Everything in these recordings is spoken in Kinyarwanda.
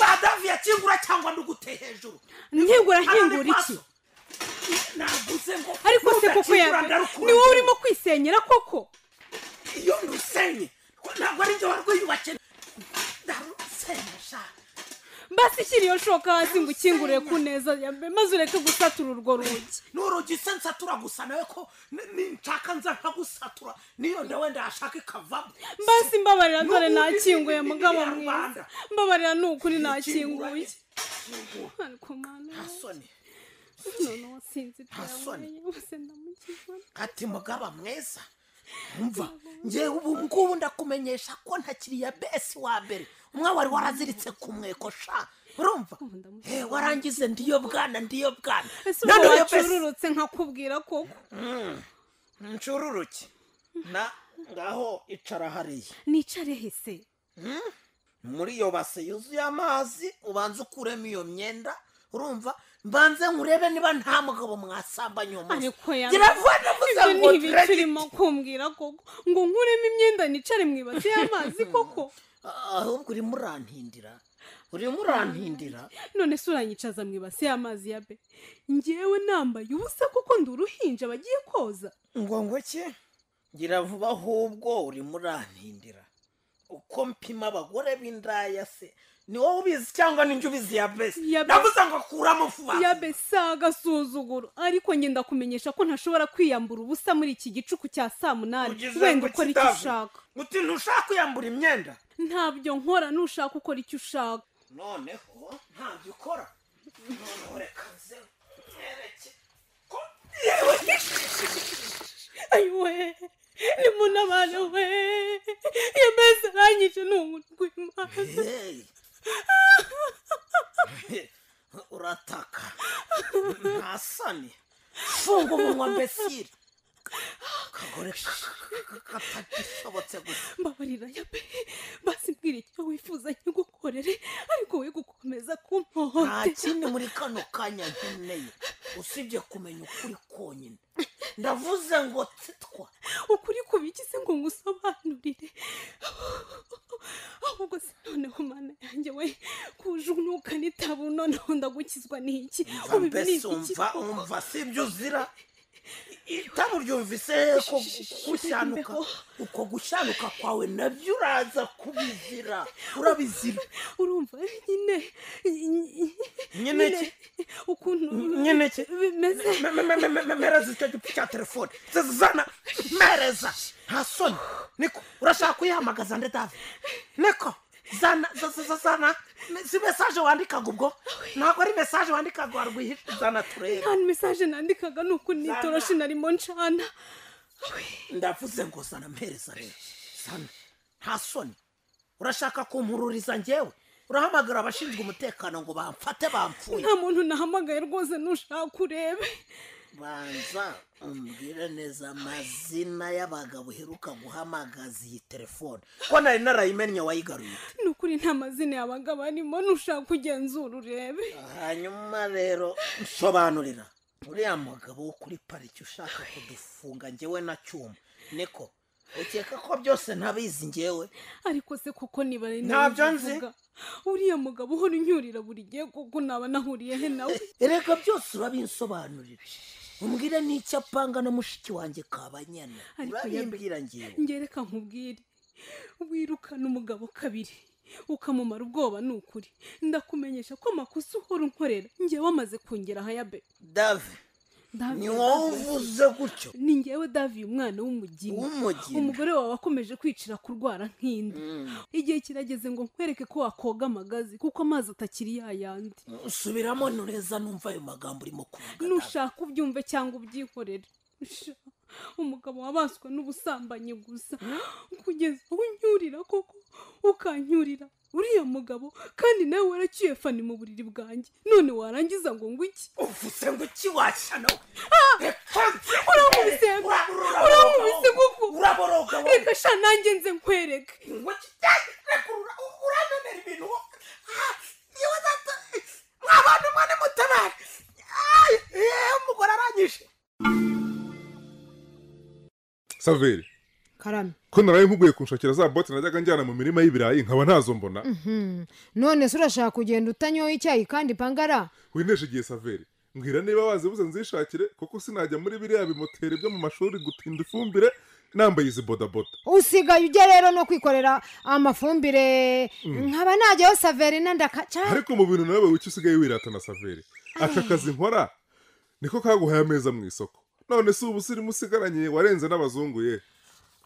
badaviye kingura cyangwa nduguteye hejuru nkingura nkingura iki ariko se koko ni wowe urimo kwisenyera koko iyo ndusenye ntabwo ari njye warwiyubakiye ndarusenyesha mbese ishyiriye nshoka hasi ngo ukingure ku neza maze ureke gusatura urwo rugi n'urugi se nsatura gusa nawe ko nshaka nza nkagusatura niyo nda ndashaka ikavamo mbese mbabarira dore nakinguye mugabo mwiza mbabarira ni ukuri nakinguye ati mugabo mwiza mva ngewe ubu ngubu ndakumenyesha ko ntakiriya besi wa mbere umwe wari waraziritse ku mweko sha urumva eh, warangize ndiyo bwana ndiyo bwana none wacururutse nkakubwira koko hmm, ncururuke na ngaho icara hariya nicare hese hmm, muri iyo base yuzuye amazi ubanza ukuremo iyo myenda urumva mbanze nkurebe niba nta mugabo mwasambanye uwo munsi biravuna navuze ngo turagite turimo kumbwira koko ngo nkuremo imyenda nicare mu ibasi y'amazi koko ahubwo urimo urantindira urimo urantindira none se uranyicaza mu ibasi y'amazi ya be ngewe nambaye ubusa kuko ndi uruhinja bagiye koza ngo ngo cye ngira vuba ahubwo urimo urantindira uko mpima abagore b'indaya se ni wowe ubizi cyangwa ninjye ubizi ya besi navuze ngo akuramo vuba ya besi agasuzuguro ariko ngenda kumenyesha ko ntashobora kwiyambura ubusa muri iki gicuku cya saa munani wenda ukora icyo ushaka uti ntushaka kwiyambura imyenda ntabyo nkora nushaka ukora icyo ushaka noneho ntabyo ukora ayiwe ni munabane we yemeze Cishe n'umutwe maze urataka ntasane eh? funga umunwa mbesire kagore katagishobotse gusa mbabarira ya pe basimbwira icyo wifuza nkigukorere ariko we gukomeza kumpohotera ah, nta kindi muri kano kanya nkeneye usibye kumenya ukuri konyine ndavuze ngo titwa ukuri kubiki se ngo ngusobanurire uza gukizwa n'iki umva umva si ibyo uzira itaba ryumvise ko gushyanuka uko gushyanuka kwawe nabyo uraza kubizira urabizira urumva nyine nyine ukuntu nyine bimeze mereza icyo giti cya telefone zana mereza nta niko urashaka kuyihamagaza ndetse niko zana si mesaje wandikaga ubwo ntabwo ari mesaje wandikaga warwiye turebe nta mesaje nandikaga ni uko nitoroshi narimo ncana ndavuze ngo zana mpereza rero zana nta soni urashaka kumpururiza ngewe urahamagara abashinzwe umutekano ngo bamfate bampfuye nta muntu nahamagaye rwose nushaka urebe banza umbwire neza amazina y'abagabo uheruka guhamagaza iyi telefone ko nari narayimennye wayigaruye ni ukuri nta mazina y'abagabo arimo ntushaka kugenzura urebe hanyuma rero nsobanurira uriya mugabo wo kuri pariki ushaka kudufunga ngewe na cyuma niko ukeka ko byose ntabizi ngewe ariko se kuko niba ari ntabyo nzi uriya mugabo uhora unyurira buri gihe kuko naba nahuriye he nawe reka byose urabinsobanurira umbwire n'icyo apanga na mushiki wanjye kabanyana urabimbwira ngewe ngereka nkubwire wirukana umugabo kabiri ukamumara ubwoba ni ukuri ndakumenyesha ko makusa uhora unkorera ngewe amaze kungera ya be dave ni wowe gutyo ni ngewe davi umwana w'umugina umugore wawe wakomeje kwicira kurwara nk'indi mm. igihe kirageze ngo nkwereke ko wakoga amagazi kuko amazi atakiri yayandi usubiramo ntureza numva ayo magambo urimo kuvuga nushaka ubyumve cyangwa ubyihorere umugabo wabaswa n'ubusambanyi gusa mm. kugeza unyurira koko ukanyurira uriya mugabo kandi nawe waraciye fani mu buriri bwanjye none warangiza ngo ngo iki uvuze ngo iki washyano uramubise uramubise kuko reka sha nanjye nze nkwereke urananira ibintu yewe ah! data mwabana umwana mutabara yewe umugore arangije saveri karame ko naraye mpuguye kunshakira za bote najyaga njyana mu mirima y'ibirayi nkaba ntazo mbona mm-hmm. none se urashaka kugenda utanyoye icyayi kandi pangara winesha igihe saveri mbwira niba wazi buze nzishakire kuko sinajya muri biriya bimoteri byo mu mashuri gutinda ifumbire nambaye izi bodaboda usigaye ujya rero no kwikorera amafumbire mm. nkaba najyayo saveri n'andakaca ariko mu bintu nawe wicyo usigaye wirata na saveri aka kazi nkora niko kaguhaye ameza mu isoko none si ubu usigaranye warenze n'abazungu ye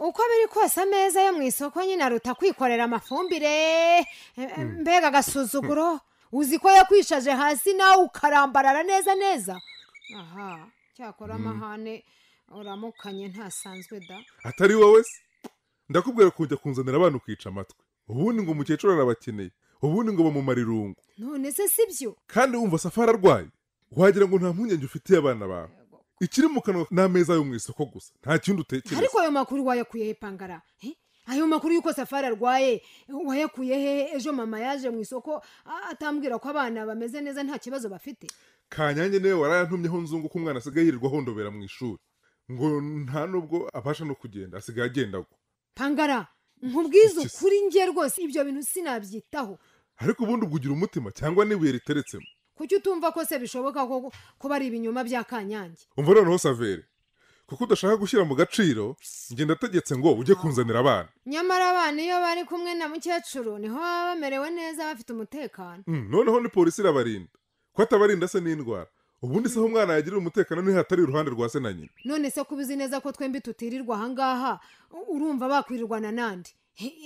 uko biri kose ameza yo mu isoko nyine aruta kwikorera amafumbire e, e, hmm. mbega agasuzuguro uzi ko yakwishaje hasi nawe ukarambarara neza neza aha cyakora hmm. amahane uramukanye ntasanzwe da atari wowe se ndakubwira kujya kunzanira abana ukica amatwi ubundi ngo umukecuru arabakeneye ubundi ngo bamumare irungu none se si byo kandi wumva safari arwaye wagira ngo nta mpungenge ufitiye abana bawe ikiri mu kanwa ni yo mu isoko gusa nta kindi utekereza ariko ayo makuru wayakuye he pangara ayo makuru y'uko safari arwaye wayakuye he ejo mama yaje mu isoko atambwira ko abana bameze neza nta kibazo bafite kanyange niwe warayantumyeho nzungu ko umwana asigaye yirirwa ahondobera mu ishuri ngo nta nubwo abasha no kugenda asigaye agenda ngo pangara nkubwiza ukuri nge rwose ibyo bintu sinabyitaho ariko ubundi ugugira umutima cyangwa n'ibuye riteretsemo kuki utumva ko se bishoboka ko kuba ari ibinyoma bya kanyange umva noneho saveri kuko udashaka gushyira mu gaciro ngenda ategetse ngo ujye kunzanira abana nyamara abana iyo bari kumwe na mukecuru niho baba bamerewe neza bafite umutekano hmm, noneho ni polisi irabarinda ko atabarinda se n'indwara ubundi se aho umwana yagirira umutekano niho hatari iruhande rwa se na nyina none se ko ubizi neza ko twembi tutirirwa ahangaha urumva bakwirirwana n'andi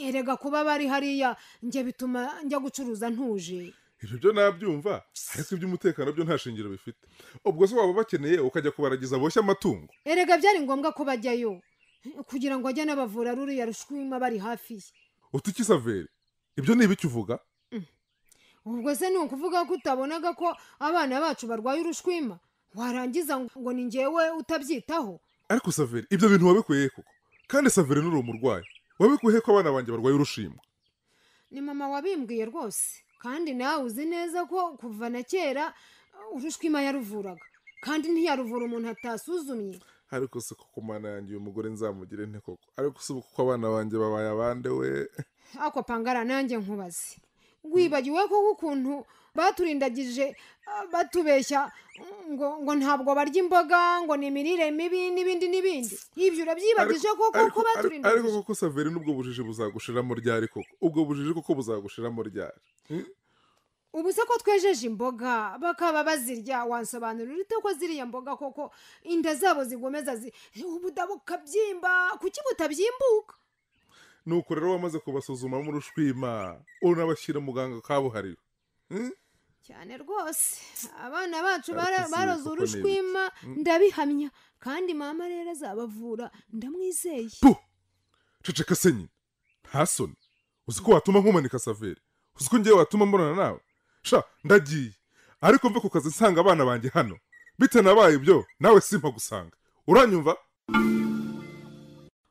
erega kuba bari hariya njye bituma njya gucuruza ntuje ibyo byo nabyumva ariko iby'umutekano byo nta shingiro bifite ubwo se waba bakeneye ukajya kubaragiza boshye amatungo erega byari ngombwa ko bajyayo kugira ngo ajye n'abavura ruriya rushwima bari hafi ye utuki saveri ibyo ni ibiki uvuga mm. ubwo se ni ukuvuga ko utabonaga ko abana bacu barwaye urushwima warangiza ngo ni ngewe utabyitaho ariko saveri ibyo bintu wabikuye koko kandi saveri n'uri umurwayi wabikuye ko abana banjye barwaye urushimwa ni mama wabimbwiye rwose kandi nawe uzi neza ko kuva na kera urushwima uh, yaruvuraga kandi ntiyaruvura umuntu atasuzumye ariko si ko kumana yanjye uyu mugore nzamugire nte koko ariko si uko abana banjye babaye abande we ako pangara nanjye nkubaze wibagiwe ko ukuntu baturindagije uh, batubeshya uh, ngo ngo ntabwo barya imboga ngo ni imirire mibi n'ibindi n'ibindi ibyo urabyibagije koko ko baturindagije ariko koko saveri n'ubwo bujiji buzagushiramo ryari koko ubwo bujiji koko buzagushiramo ryari Eh? ubu se ko twejeje imboga bakaba bazirya wansobanurira ute ko ziriya mboga koko inda zabo zigomeza ubudabu kabyimba kuki butabyimbuka nuko rero wamaze kubasuzuma murushwima unabashyira muganga kabuhariwe eh? cyane rwose abana bacu baroze urushwima mm. ndabihamya kandi mama rero azabavura ndamwizeye ceceka se nyine ntasone uzi ko watuma nkumanika saveri uzi ko ngewe watuma mbonana nawe sha ndagiye ariko mve ku kazi nsanga abana banjye hano bite nabaye ibyo nawe simba gusanga uranyumva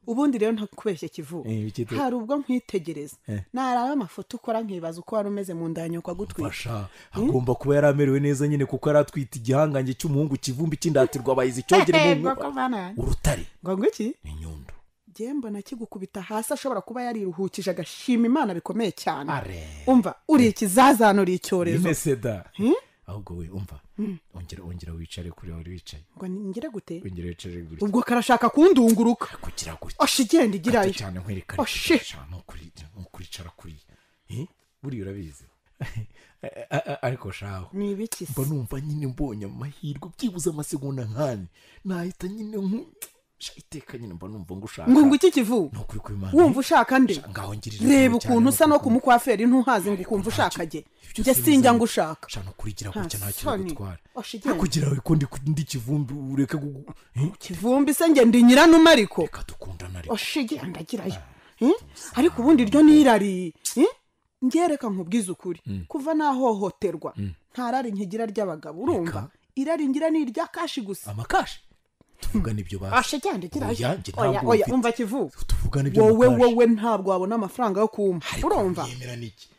ubundi rero ntakubeshye kivuga eh, hari ubwo nkwitegereza eh. ntaraba amafoto ukora nkibaza uko wari umeze mu ndanyo kwa gutwika hmm? agomba kuba yari amerewe neza nyine kuko yari atwite igihangange cy'umuhungu kivumbi cy'indatirwa abayizi cyongera urutare ngo ngwiki ni inyundo ngemba na kigukubita hasi ashobora kuba yariruhukije agashima imana bikomeye cyane umva uri ikizazane uri icyorezo ni seda hmm? ahubwo we umva hmm. ongera wicare kuri aho uri wicaye ngo ngire gute ongera wicare gutya ubwo karashaka kundunguruka kugira gutya osha igenda igirayo cyane nkwerekane oshe ntukuricara kuriya hmm? buriya urabizi eh, eh, eh, ariko shaho ni ibiki mba numva nyine mbonye amahirwe byibuze amasegonda nkane nahita nyine nku iteka nyine mbona numva ngo ushaka ngo iki kivu wumva ushaka nde reba ukuntu usa no kumukwaferi ntuhaze ngo ukumva ushaka jye njye sinjya ngo ushaka ushaka no kurigira ah, gutya oh, nta kintu gutwara kugira ngo ukunde ndi kivumbi ureke eh? oh, kivumbi se njye nyiranuma ariko reka dukundane ariko oshigira oh, ndagirayo ah, eh? ariko ubundi ryo nirari irari eh? ngereka nkubwize ukuri mm. kuva nahohoterwa mm. ntarari nkigira ry'abagabo urumva irari ngira ni irya kashi gusa amakashi tuvugane ibyo bazi ashijyane kirashya oya oya umva kivuga tuvugane ibyo wowe wowe ntabwo wabona amafaranga yo kumva urumva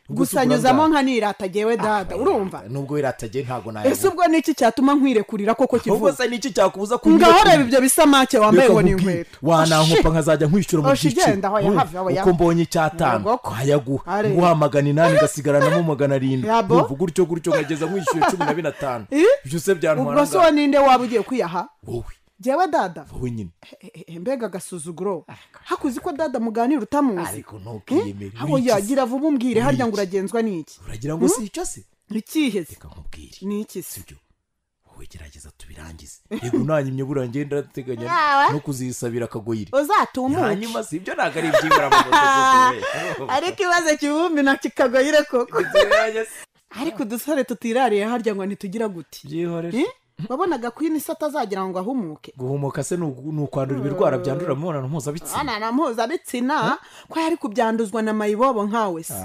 gusa nyuzamo nka niratagewe ah, dada eh, urumva eh, nubwo wiratagiye ntabwo nawe ese ubwo ni iki cyatuma nkwirekurira koko kivuga ubwo se ni iki cyakubuza kuba ngaho reba ibyo bisamake wambaye ngo ni inkweto wanankupa nkazajya nkwishyura mu byiciro hmm, uko mbonye icyatanu hayaguha nguha magana inani ngasigaranamo magana arindwi uvuga gutyo gutyo nkageza nkwishyura cumi na binatanu ibyo se byantwara ubwo se uwo ninde waba ugiye kwiyaha wowe njyewe dada eh, eh, eh, mbega agasuzuguro ah, hakuzi ko dada muganira utamuzi hano yagira vuba umbwire harya ngo uragenzwa n'iki uragira ngo hmm? si icyo se ikihe se reka nkubwire ni iki se wowe gerageza tubirangize reba unanyimye buriya ngenda ndateganya no kuzisabira akagoyire uzatumuke hanyuma si ibyo ntabwo ari ibyibura mu mutuku ariko ibaze kibumbi na kikagoyire koko ariko udusore tutirariye harya ngo ntitugira gute byihorere hmm? wabonaga ko iyi azagira ngo ahumuke guhumuka se ni ukwandura ibirwara byandurira mu mibonano mpuzabitsina na mpuzabitsina ko yari kubyanduzwa na mayibobo nkawe se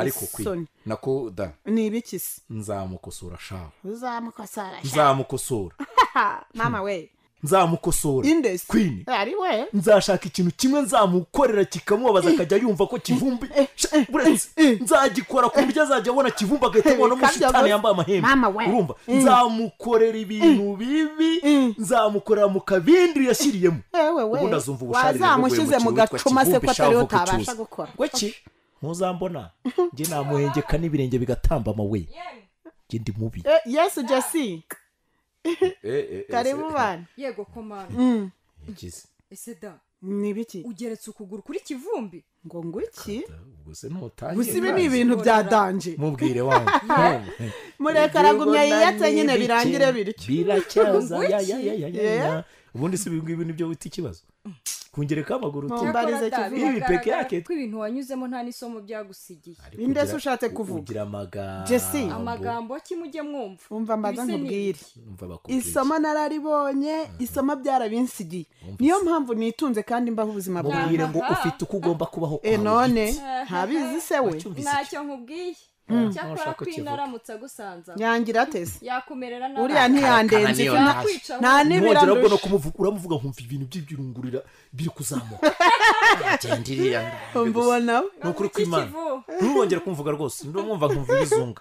ariko kwe nako da ni ibiki se nzamukosora shaho uzamukosora shaho nzamukosora mama we nzamukosora kwini eh? nzashaka ikintu kimwe nzamukorera kikamubabaza eh. akajya yumva ko kivumbi eh, nzagikora ku buryo azajya abona kivumbi agahita abona umushitani yambaye amahembe urumva nzamukorera ibintu bibi nzamukorera mu kabindi yashyiriyemo ubundi azumva ubushake wazamushyize mu gacuma se ko atariho utabasha gukora ntuzambona mhm. njye namuhengeka n'ibirenge bigatambama we njye mubi yesu jesi Eh, eh, eh, kare mu bana yego komanda mm. ese da ni ibiki ugeretse ukuguru kuri kivumbi ngo ngwiki gusa ibi ni ibintu bya danje mubwire wanjye mureka aragumya yiyatse nyine birangire bityo biracyeza ubundi si ibi ngibi nibyo wita ikibazo kungereka amaguru ibi peke yake ko wanyuzemo nta n'isomo byagusigiye ndetse ushatse kuvuga jesi amagambo kimujye mwumva umva amaze nkubwire isomo nararibonye mm-hmm. isomo byarabinsigiye niyo mpamvu nitunze kandi mbaho ubuzima bwawe ngo ufite uko ugomba kubaho kwa none ntabizi se we ntacyo nkubwiye Mm. cyakora ko iyo yangira ateze yakumerera nabi uriya ntiyandenze nta n'ibirangurura nugera uramuvuga nkumva ibintu by'ibyirungurira biri kuzamuka genda iriya ni ukuri kw'imana nturongere kumvuga rwose mwumva nkumva ibizunga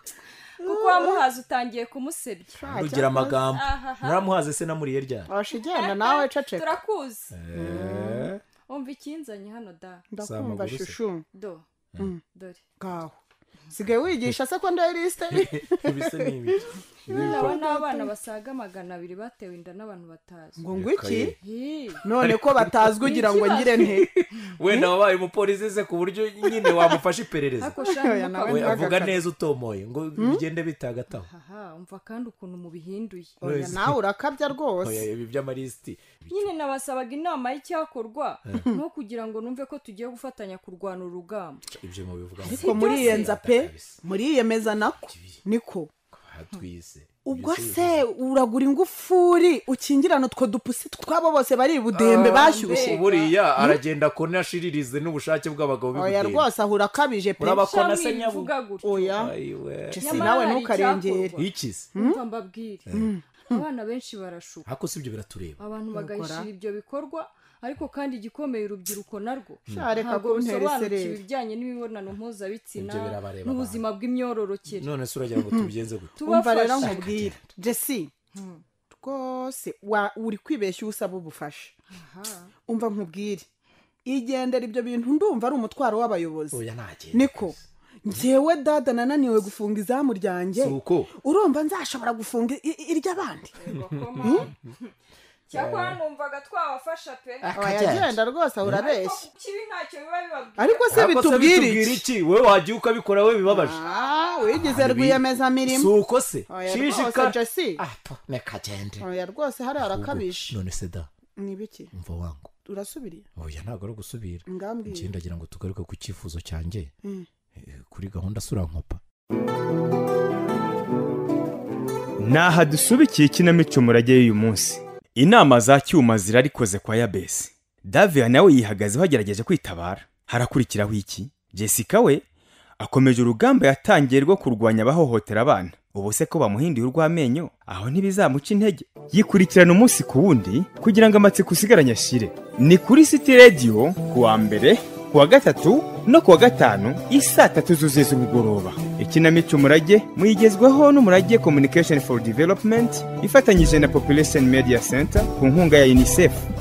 kuko wamuhaze utangiye kumusebya ntugira amagambo naramuhaze se namuriye ryari washigenda nawe ceceka turakuzi eh. mm. wumva ikinzanye hano da ndakumva shushu do mm. dore ngaho usigaye wigisha secondary history ibise ni ibiki aba abana basaga magana abiri batewe inda n'abantu batazwi ngo iki none ko batazwi ugira ngo ngire nte wenda wabaye umupolisi ze ku buryo nyine wamufashe iperereza we avuga neza utomoye ngo hmm? bigende bitagataho umva kandi ukuntu mubihinduye nawe urakabya rwose ibi by'amalisiti nyine nabasabaga inama y'icyakorwa eh. no kugira ngo numve ko tugiye gufatanya kurwana urugamba ibyo mubivuga ariko muriyemeza pe muriyemeza nako niko twise ubwo se uragura ingufuri ukingirana utwo dupusi twabo bose bari budembe ah, bashyushye buriya aragenda akonashiririze n'ubushake bw'abagabo b'ibidembe oh, rwose ahura akabije pe urabakona se nyabugogo oya oh, si nawe ntukarengere ikize hmm? mbabwire hmm. abana benshi barashuka ariko si ibyo biratureba abantu bagahishira ibyo bikorwa ariko kandi igikomeye urubyiruko narwo hmm. ah, ntabwo rusobanukiwe ibijyanye n'imibonano mpuzabitsina n'ubuzima bw'imyororokere none se uragira ngo tubigenze gute tubafashe rero nkubwira jesi hmm. rwose uri kwibeshya uba usaba ubufasha umva nkubwire igendera ibyo bintu ndumva ari umutwaro w'abayobozi niko ngewe dada nananiwe gufunga izamu ryanjye urumva nzashobora gufunga iry'abandi cyakora eh. numvaga twabafasha pe akagenda ah, rwose urabeshya ariko se bitubwira iki wowe wagiye ukabikora we bibabaje ah, wigeze rwiyemezamirimo si uko se shishika reka ah, rwose hariya harakabije none se da ni mva wangu urasubiriye oya ntabwo ari ugusubira ngambwiye ngendagira ngo tugaruke ku cyifuzo cyanjye mm. eh, kuri gahunda surankopa ni aha dusubikiye ikinamico murage y'uyu munsi inama za cyuma zirarikoze kwa yabesi daviya nawe yihagazeho agerageje kwitabara harakurikiraho iki jessica we akomeje urugamba yatangiye rwo kurwanya abahohotera abana ubu se ko bamuhinduye urw'amenyo aho ntibizamuca intege yikurikirana umunsi ku wundi kugira ngo amatsiko usigaranye ashyire ni kuri City Radio ku wa mbere ku wa gatatu no kuwa gatanu isata tuzuzeza zuzuye z'umugoroba ikinamico umurage muyigezweho n'umurage communication for development ifatanyije na population media center ku nkunga ya unicef